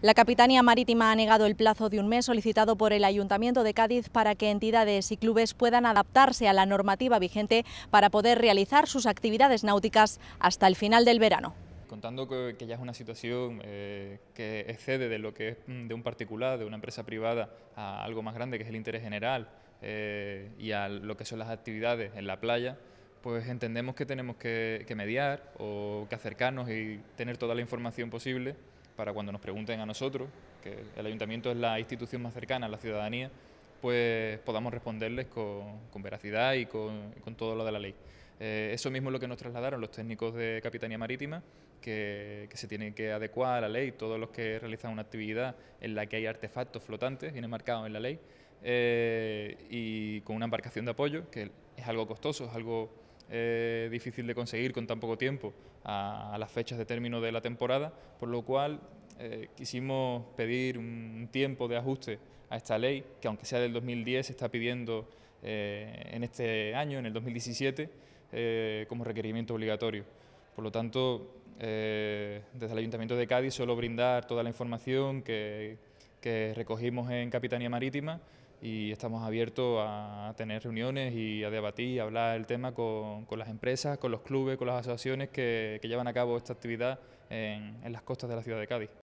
La Capitanía Marítima ha negado el plazo de un mes solicitado por el Ayuntamiento de Cádiz para que entidades y clubes puedan adaptarse a la normativa vigente para poder realizar sus actividades náuticas hasta el final del verano contando que, ya es una situación eh, que excede de lo que es mm, de un particular, de una empresa privada, a algo más grande que es el interés general eh, y a lo que son las actividades en la playa, pues entendemos que tenemos que mediar o que acercarnos y tener toda la información posible para cuando nos pregunten a nosotros, que el ayuntamiento es la institución más cercana a la ciudadanía, pues podamos responderles con, veracidad y con, todo lo de la ley. Eh, eso mismo es lo que nos trasladaron los técnicos de Capitanía Marítima, que, se tiene que adecuar a la ley, todos los que realizan una actividad en la que hay artefactos flotantes, viene marcado en la ley, eh, y con una embarcación de apoyo, que es algo costoso, es algo eh, difícil de conseguir con tan poco tiempo a, las fechas de término de la temporada, por lo cual eh, quisimos pedir un tiempo de ajuste a esta ley, que aunque sea del 2010 se está pidiendo eh, en este año, en el 2017, como requerimiento obligatorio. Por lo tanto, desde el Ayuntamiento de Cádiz solo brindar toda la información que, que recogimos en Capitanía Marítima y estamos abiertos a tener reuniones y a debatir, a hablar el tema con, las empresas, con los clubes, con las asociaciones que, llevan a cabo esta actividad en, en las costas de la ciudad de Cádiz.